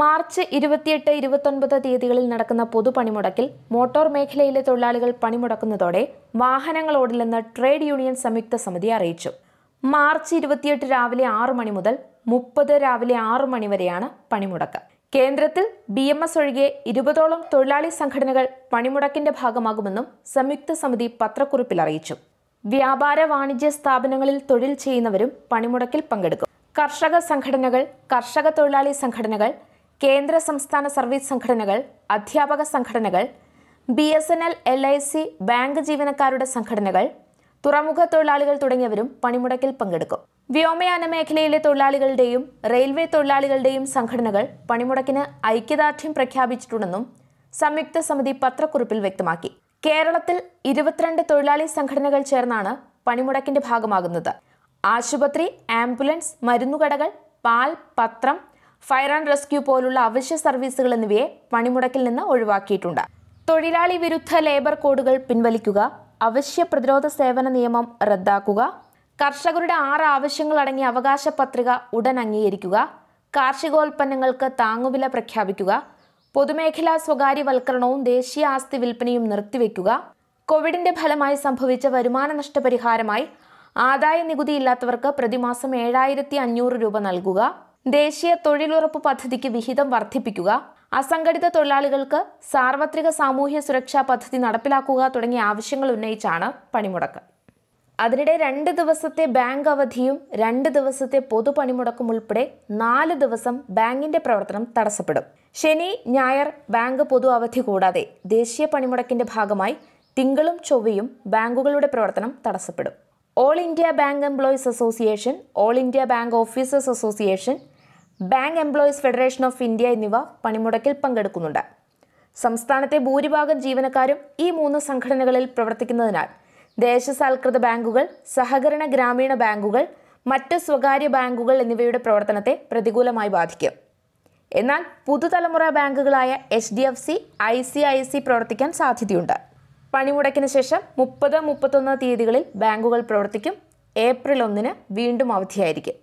March ഇരുപത്തിയെട്ട് ഇരുപത്തൊൻപത് തീയതികളിൽ നടക്കുന്ന പൊതുപണിമുടക്കിൽ മോട്ടോർ മേഖലയിലെ തൊഴിലാളികൾ പണിമുടക്കുന്നതോടെ വാഹനങ്ങൾ ഓടില്ലെന്ന് ട്രേഡ് യൂണിയൻ സംയുക്ത സമിതി അറിയിച്ചു മാർച്ച് ഇരുപത്തിയെട്ട് രാവിലെ ആറു മണി മുതൽ മുപ്പത് രാവിലെ ആറു മണി വരെയാണ് പണിമുടക്ക് കേന്ദ്രത്തിൽ ബി എം എസ് ഒഴികെ ഇരുപതോളം തൊഴിലാളി സംഘടനകൾ പണിമുടക്കിന്റെ ഭാഗമാകുമെന്നും സംയുക്ത സമിതി പത്രക്കുറിപ്പിൽ അറിയിച്ചു വ്യാപാര വാണിജ്യ സ്ഥാപനങ്ങളിൽ തൊഴിൽ ചെയ്യുന്നവരും പണിമുടക്കിൽ പങ്കെടുക്കും കർഷക സംഘടനകൾ കർഷക തൊഴിലാളി സംഘടനകൾ കേന്ദ്ര സംസ്ഥാന സർവീസ് സംഘടനകൾ അധ്യാപക സംഘടനകൾ B S N L L I C bank ജീവനക്കാരുടെ സംഘടനകൾ തുറമുഖ തൊഴിലാളികൾ തുടങ്ങിയവരും പണിമുടക്കിൽ പങ്കെടുക്കും വ്യോമയാന മേഖലയിലെ തൊഴിലാളികളുടെയും റെയിൽവേ തൊഴിലാളികളുടെയും സംഘടനകൾ പണിമുടക്കിന് ഐക്യദാർഢ്യം പ്രഖ്യാപിച്ചിട്ടുണ്ടെന്നും സംയുക്ത സമിതി പത്രക്കുറിപ്പിൽ വ്യക്തമാക്കി കേരളത്തിൽ ഇരുപത്തിരണ്ട് തൊഴിലാളി സംഘടനകൾ ചേർന്നാണ് പണിമുടക്കിന്റെ ഭാഗമാകുന്നത് ആശുപത്രി ആംബുലൻസ് മരുന്നുകടകൾ പാൽ പത്രം ഫയർ ആൻഡ് റെസ്ക്യൂ പോലുള്ള അവശ്യ സർവീസുകൾ എന്നിവയെ പണിമുടക്കിൽ നിന്ന് ഒഴിവാക്കിയിട്ടുണ്ട് തൊഴിലാളി വിരുദ്ധ ലേബർ കോഡുകൾ പിൻവലിക്കുക അവശ്യ പ്രതിരോധ സേവന നിയമം റദ്ദാക്കുക കർഷകരുടെ ആറ് ആവശ്യങ്ങൾ അടങ്ങിയ അവകാശ പത്രിക ഉടൻ അംഗീകരിക്കുക കാർഷികോൽപ്പന്നങ്ങൾക്ക് താങ്ങുവില പ്രഖ്യാപിക്കുക പൊതുമേഖലാ സ്വകാര്യവൽക്കരണവും ദേശീയ ആസ്തി വിൽപ്പനയും നിർത്തിവെക്കുക കോവിഡിന്റെ ഫലമായി സംഭവിച്ച വരുമാന നഷ്ടപരിഹാരമായി ആദായ നികുതി ഇല്ലാത്തവർക്ക് പ്രതിമാസം ഏഴായിരത്തി അഞ്ഞൂറ് രൂപ നൽകുക ദേശീയ തൊഴിലുറപ്പ് പദ്ധതിക്ക് വിഹിതം വർദ്ധിപ്പിക്കുക അസംഘടിത തൊഴിലാളികൾക്ക് സാർവത്രിക സാമൂഹ്യ സുരക്ഷാ പദ്ധതി നടപ്പിലാക്കുക തുടങ്ങിയ ആവശ്യങ്ങൾ ഉന്നയിച്ചാണ് പണിമുടക്ക് അതിനിടെ രണ്ട് ദിവസത്തെ ബാങ്ക് അവധിയും രണ്ട് ദിവസത്തെ പൊതു പണിമുടക്കും ഉൾപ്പെടെ നാല് ദിവസം ബാങ്കിന്റെ പ്രവർത്തനം തടസ്സപ്പെടും ശനി ഞായർ ബാങ്ക് പൊതു അവധി കൂടാതെ ദേശീയ പണിമുടക്കിന്റെ ഭാഗമായി തിങ്കളും ചൊവ്വയും ബാങ്കുകളുടെ പ്രവർത്തനം തടസ്സപ്പെടും all India bank employees association all India bank officers association bank employees federation of India എന്നിവ പണിമുടക്കിൽ പങ്കെടുക്കുന്നുണ്ട് സംസ്ഥാനത്തെ ഭൂരിഭാഗം ജീവനക്കാരും ഈ മൂന്ന് സംഘടനകളിൽ പ്രവർത്തിക്കുന്നതിനാൽ ദേശസാൽകൃത ബാങ്കുകൾ സഹകരണ ഗ്രാമീണ ബാങ്കുകൾ മറ്റ് സ്വകാര്യ ബാങ്കുകൾ എന്നിവയുടെ പ്രവർത്തനത്തെ പ്രതികൂലമായി ബാധിക്കും എന്നാൽ പുതുതലമുറ ബാങ്കുകളായ H D F C I C I C പ്രവർത്തിക്കാൻ സാധ്യതയുണ്ട് പണിമുടക്കിന് ശേഷം മുപ്പത് മുപ്പത്തൊന്ന് തീയതികളിൽ ബാങ്കുകൾ പ്രവർത്തിക്കും ഏപ്രിൽ ഒന്നിന് വീണ്ടും അവധിയായിരിക്കും